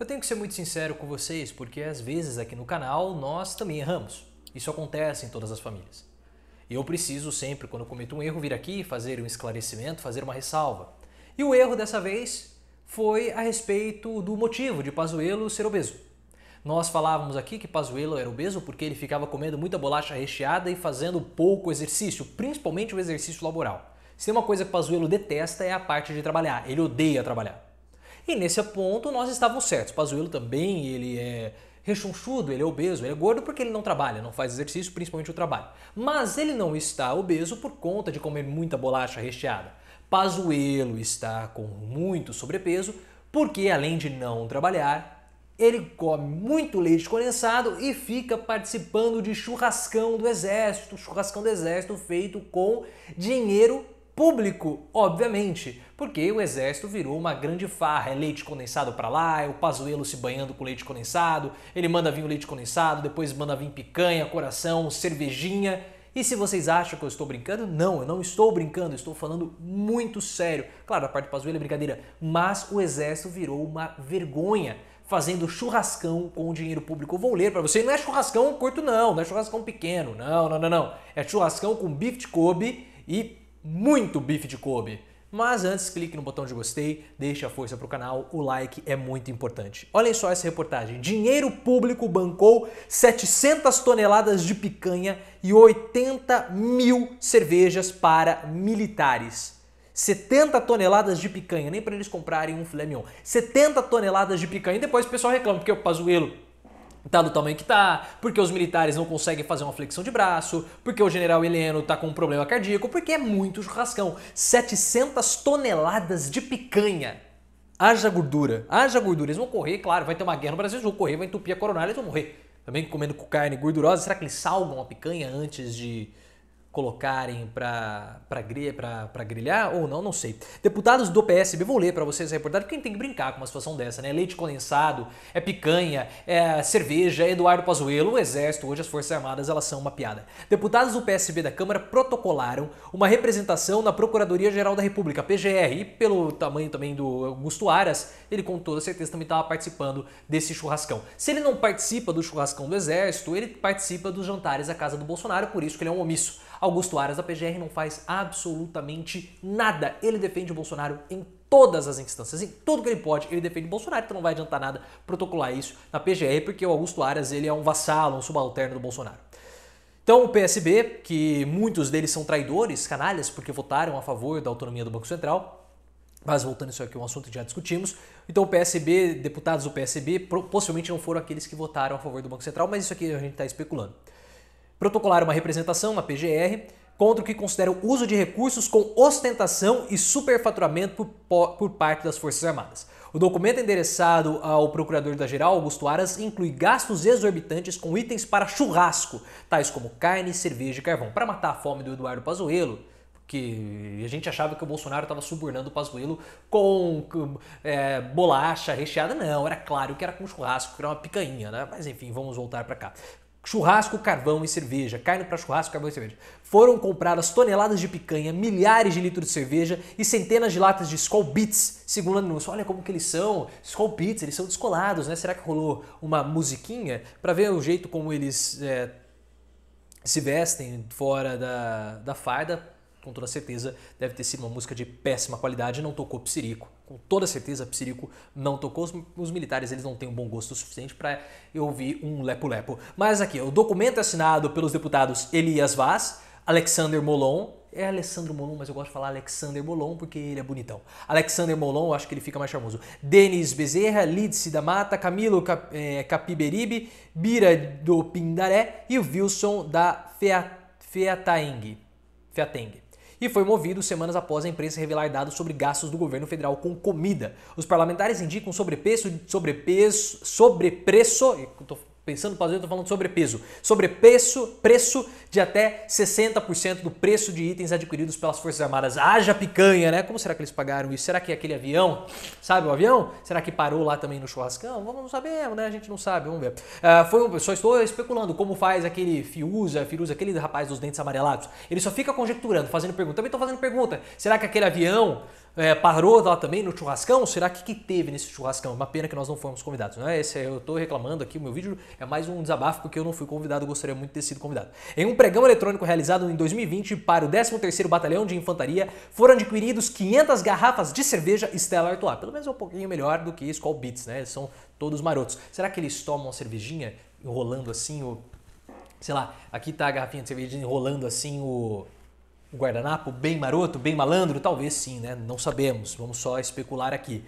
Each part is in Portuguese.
Eu tenho que ser muito sincero com vocês, porque às vezes aqui no canal nós também erramos. Isso acontece em todas as famílias. E eu preciso sempre, quando cometo um erro, vir aqui fazer um esclarecimento, fazer uma ressalva. E o erro dessa vez foi a respeito do motivo de Pazuello ser obeso. Nós falávamos aqui que Pazuello era obeso porque ele ficava comendo muita bolacha recheada e fazendo pouco exercício, principalmente o exercício laboral. Se tem uma coisa que Pazuello detesta é a parte de trabalhar. Ele odeia trabalhar. E nesse ponto nós estávamos certos. Pazuello também, ele é rechonchudo, ele é obeso, ele é gordo porque ele não trabalha, não faz exercício, principalmente o trabalho. Mas ele não está obeso por conta de comer muita bolacha recheada. Pazuello está com muito sobrepeso porque além de não trabalhar, ele come muito leite condensado e fica participando de churrascão do exército, churrascão do exército feito com dinheiro Público, obviamente, porque o exército virou uma grande farra. É leite condensado para lá, é o Pazuello se banhando com leite condensado, ele manda vir o leite condensado, depois manda vir picanha, coração, cervejinha. E se vocês acham que eu estou brincando, não, eu não estou brincando, estou falando muito sério. Claro, a parte do Pazuello é brincadeira, mas o exército virou uma vergonha fazendo churrascão com o dinheiro público. Eu vou ler para você, não é churrascão curto não, não é churrascão pequeno, não, não, não, não. É churrascão com bife de Kobe e muito bife de Kobe. Mas antes, clique no botão de gostei, deixe a força para o canal, o like é muito importante. Olhem só essa reportagem. Dinheiro público bancou 700 toneladas de picanha e 80 mil cervejas para militares. 70 toneladas de picanha, nem para eles comprarem um filé mignon. 70 toneladas de picanha. E depois o pessoal reclama, porque o Pazuello tá do tamanho que tá, porque os militares não conseguem fazer uma flexão de braço, porque o general Heleno tá com um problema cardíaco, porque é muito churrascão. 700 toneladas de picanha. Haja gordura, haja gordura. Eles vão correr, claro, vai ter uma guerra no Brasil, eles vão correr, vai entupir a coronária, eles vão morrer. Também comendo com carne gordurosa, será que eles salgam a picanha antes de, colocarem para grilhar ou não, não sei. Deputados do PSB, vou ler para vocês a reportagem, porque tem que brincar com uma situação dessa, né? Leite condensado, é picanha, é cerveja, é Eduardo Pazuello, o Exército, hoje as Forças Armadas, elas são uma piada. Deputados do PSB da Câmara protocolaram uma representação na Procuradoria-Geral da República, PGR, e pelo tamanho também do Augusto Aras, ele com toda certeza também estava participando desse churrascão. Se ele não participa do churrascão do Exército, ele participa dos jantares à casa do Bolsonaro, por isso que ele é um omisso. Augusto Aras, da PGR não faz absolutamente nada. Ele defende o Bolsonaro em todas as instâncias, em tudo que ele pode, ele defende Bolsonaro, então não vai adiantar nada protocolar isso na PGR, porque o Augusto Aras ele é um vassalo, um subalterno do Bolsonaro. Então o PSB, que muitos deles são traidores, canalhas, porque votaram a favor da autonomia do Banco Central, mas voltando isso aqui é um assunto que já discutimos. Então o PSB, deputados do PSB, possivelmente não foram aqueles que votaram a favor do Banco Central, mas isso aqui a gente está especulando protocolar uma representação, uma PGR, contra o que considera o uso de recursos com ostentação e superfaturamento por, por parte das Forças Armadas. O documento endereçado ao Procurador-Geral da Augusto Aras inclui gastos exorbitantes com itens para churrasco, tais como carne, cerveja e carvão, para matar a fome do Eduardo Pazuello, que a gente achava que o Bolsonaro estava subornando o Pazuello com, com é, bolacha recheada. Não, era claro que era com churrasco, que era uma picanha, né? Mas enfim, vamos voltar para cá. Churrasco, carvão e cerveja. Carne para churrasco, carvão e cerveja. Foram compradas toneladas de picanha, milhares de litros de cerveja e centenas de latas de Skull Beats, segundo a denúncia. Olha como que eles são, Skull Beats, eles são descolados, né? Será que rolou uma musiquinha para ver o jeito como eles é, se vestem fora da, da farda com toda certeza deve ter sido uma música de péssima qualidade, não tocou Psirico. Com toda certeza Psirico não tocou. Os, os militares eles não têm um bom gosto suficiente para eu ouvir um lepo-lepo. Mas aqui, o documento assinado pelos deputados Elias Vaz, Alexander Molon, é Alessandro Molon, mas eu gosto de falar Alexander Molon porque ele é bonitão. Alexander Molon, eu acho que ele fica mais charmoso. Denis Bezerra, Lidse da Mata, Camilo Cap, é, Capiberibe, Bira do Pindaré e o Wilson da Fea, Feataeng. Feateng e foi movido semanas após a imprensa revelar dados sobre gastos do governo federal com comida. Os parlamentares indicam sobrepeso, sobrepeso, sobrepreço, Pensando no pasoeiro, estou falando sobre peso. Sobre preço, preço de até 60% do preço de itens adquiridos pelas Forças Armadas. Haja picanha, né? Como será que eles pagaram isso? Será que é aquele avião, sabe o avião? Será que parou lá também no churrascão? Vamos, não sabemos, né? A gente não sabe, vamos ver. Uh, foi um, só estou especulando como faz aquele Fiuza, Firuza, aquele rapaz dos dentes amarelados. Ele só fica conjecturando, fazendo pergunta. Também estou fazendo pergunta. Será que aquele avião é, parou lá também no churrascão? Será que que teve nesse churrascão? Uma pena que nós não fomos convidados, né? Esse é, eu estou reclamando aqui, o meu vídeo é mais um desabafo porque eu não fui convidado, gostaria muito de ter sido convidado. Em um pregão eletrônico realizado em 2020 para o 13º Batalhão de Infantaria, foram adquiridos 500 garrafas de cerveja Stella Artois. Pelo menos é um pouquinho melhor do que Skull Beats, né? Eles são todos marotos. Será que eles tomam uma cervejinha enrolando assim o... Sei lá, aqui tá a garrafinha de cerveja enrolando assim o o guardanapo bem maroto, bem malandro? Talvez sim, né? Não sabemos, vamos só especular aqui.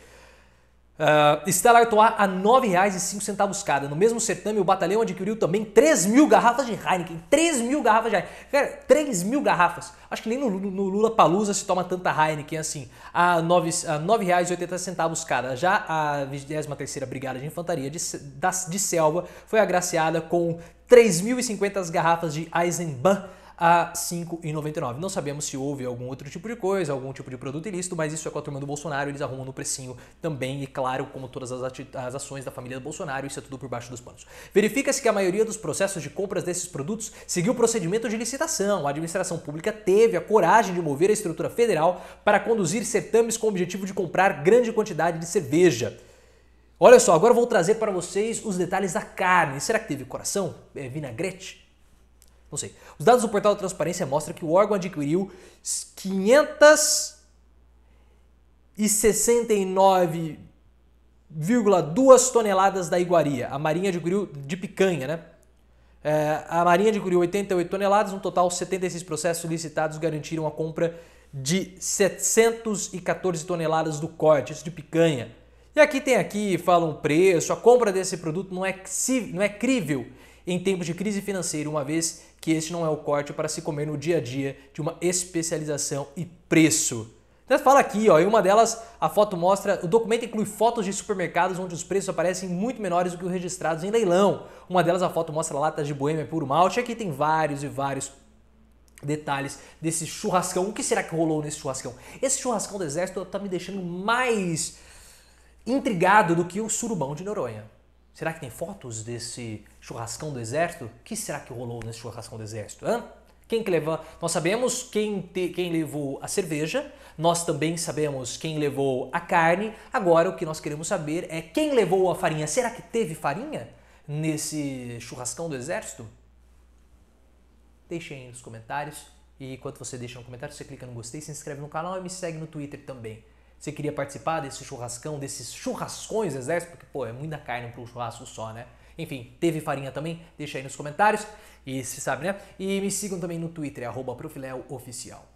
Uh, Stella Artois a R$ 9,05 cada. No mesmo certame, o batalhão adquiriu também 3 mil garrafas de Heineken. 3 mil garrafas de Heineken. Cara, 3 mil garrafas. Acho que nem no, no Lula Palusa se toma tanta Heineken assim. A R$ 9,80 cada. Já a 23 Brigada de Infantaria de, da, de Selva foi agraciada com 3.050 garrafas de Eisenbahn a 5,99. Não sabemos se houve algum outro tipo de coisa, algum tipo de produto ilícito, mas isso é com a turma do Bolsonaro, eles arrumam no precinho também, e claro, como todas as, as ações da família do Bolsonaro, isso é tudo por baixo dos panos. Verifica-se que a maioria dos processos de compras desses produtos seguiu o procedimento de licitação. A administração pública teve a coragem de mover a estrutura federal para conduzir certames com o objetivo de comprar grande quantidade de cerveja. Olha só, agora eu vou trazer para vocês os detalhes da carne. Será que teve coração? É, vinagrete? Não sei. Os dados do portal da transparência mostram que o órgão adquiriu 569,2 toneladas da iguaria. A Marinha adquiriu de picanha, né? É, a Marinha adquiriu 88 toneladas, no total 76 processos licitados garantiram a compra de 714 toneladas do corte, isso de picanha. E aqui tem aqui, fala um preço, a compra desse produto não é, não é crível em tempos de crise financeira, uma vez que este não é o corte para se comer no dia a dia de uma especialização e preço. Então fala aqui, ó, em uma delas a foto mostra, o documento inclui fotos de supermercados onde os preços aparecem muito menores do que os registrados em leilão. Uma delas a foto mostra latas de boêmia puro malte, aqui tem vários e vários detalhes desse churrascão. O que será que rolou nesse churrascão? Esse churrascão do exército tá me deixando mais intrigado do que o surubão de Noronha. Será que tem fotos desse churrascão do exército? O que será que rolou nesse churrascão do exército? Hã? Quem que Nós sabemos quem, te, quem levou a cerveja, nós também sabemos quem levou a carne. Agora o que nós queremos saber é quem levou a farinha. Será que teve farinha nesse churrascão do exército? Deixem aí nos comentários. E enquanto você deixa um comentário, você clica no gostei, se inscreve no canal e me segue no Twitter também. Você queria participar desse churrascão, desses churrascões exército? Porque, pô, é muita carne para um churrasco só, né? Enfim, teve farinha também? Deixa aí nos comentários. E se sabe, né? E me sigam também no Twitter, é arroba Oficial.